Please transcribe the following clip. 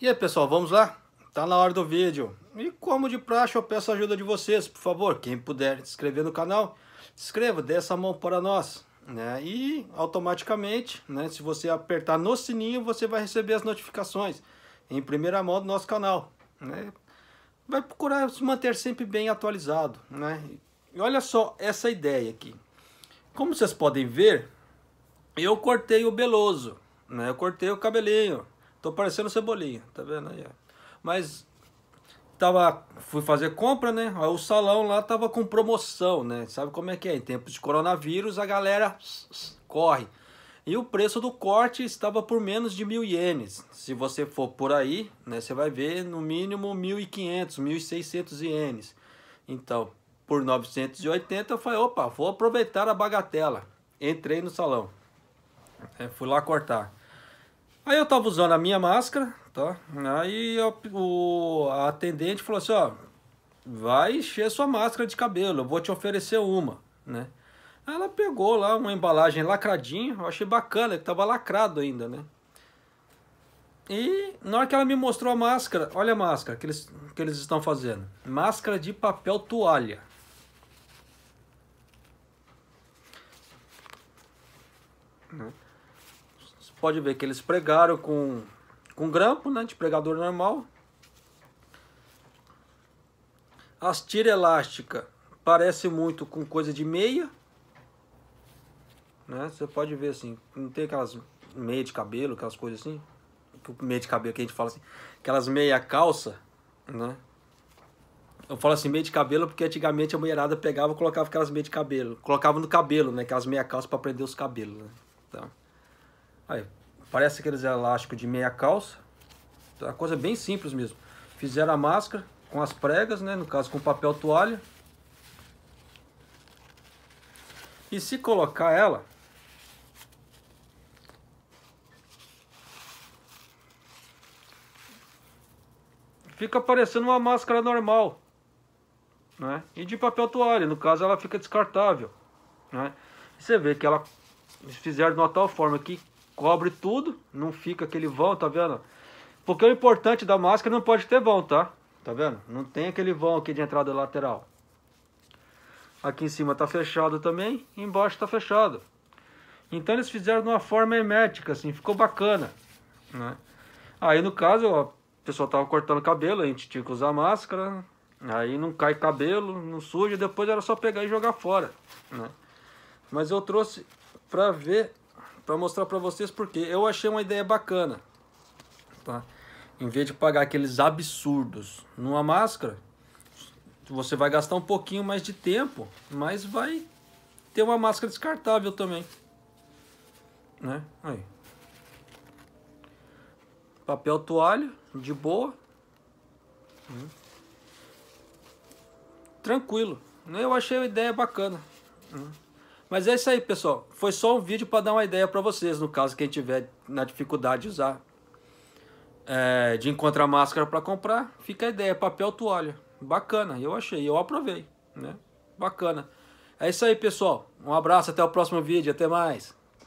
E aí pessoal, vamos lá? Tá na hora do vídeo. E como de praxe eu peço a ajuda de vocês, por favor, quem puder se inscrever no canal, se inscreva, dê essa mão para nós. Né? E automaticamente, né, se você apertar no sininho, você vai receber as notificações em primeira mão do nosso canal. Né? Vai procurar se manter sempre bem atualizado. Né? E olha só essa ideia aqui. Como vocês podem ver, eu cortei o beloso, né? eu cortei o cabelinho. Tô parecendo cebolinha, tá vendo aí? Mas tava, fui fazer compra, né? Aí o salão lá tava com promoção, né? Sabe como é que é? Em tempos de coronavírus, a galera corre. E o preço do corte estava por menos de mil ienes. Se você for por aí, né, você vai ver no mínimo 1.500, 1.600 ienes. Então, por 980, eu falei, opa, vou aproveitar a bagatela. Entrei no salão. É, fui lá cortar. Aí eu tava usando a minha máscara, tá? Aí eu, o a atendente falou assim, ó, vai encher sua máscara de cabelo, eu vou te oferecer uma, né? Ela pegou lá uma embalagem lacradinha, eu achei bacana, que tava lacrado ainda, né? E na hora que ela me mostrou a máscara, olha a máscara que eles, que eles estão fazendo. Máscara de papel toalha. Né? pode ver que eles pregaram com, com grampo, né, de pregador normal. As tira elástica parece muito com coisa de meia. Né? Você pode ver assim, não tem aquelas meia de cabelo, aquelas coisas assim. Meia de cabelo que a gente fala assim, aquelas meia calça, né? Eu falo assim, meia de cabelo porque antigamente a mulherada pegava e colocava aquelas meia de cabelo. Colocava no cabelo, né? Aquelas meia calça para prender os cabelos, né? Então... Aí, parece aqueles elásticos de meia calça. Uma então, coisa é bem simples mesmo. Fizeram a máscara com as pregas, né? No caso com papel toalha. E se colocar ela... Fica parecendo uma máscara normal. Né? E de papel toalha, no caso ela fica descartável, né? Você vê que ela fizeram de uma tal forma que cobre tudo, não fica aquele vão, tá vendo? Porque o importante da máscara não pode ter vão, tá? Tá vendo? Não tem aquele vão aqui de entrada lateral. Aqui em cima tá fechado também, embaixo tá fechado. Então eles fizeram de uma forma hermética, assim, ficou bacana, né? Aí no caso, ó, o pessoal tava cortando cabelo, a gente tinha que usar máscara, aí não cai cabelo, não suja, depois era só pegar e jogar fora, né? Mas eu trouxe pra ver para mostrar para vocês porque eu achei uma ideia bacana, tá? Em vez de pagar aqueles absurdos numa máscara, você vai gastar um pouquinho mais de tempo, mas vai ter uma máscara descartável também, né? Aí. Papel toalha, de boa. Hum. Tranquilo. Eu achei a ideia bacana. Hum. Mas é isso aí, pessoal. Foi só um vídeo para dar uma ideia para vocês, no caso quem tiver na dificuldade de usar, é, de encontrar máscara para comprar, fica a ideia, papel toalha. Bacana, eu achei, eu aprovei, né? Bacana. É isso aí, pessoal. Um abraço, até o próximo vídeo, até mais.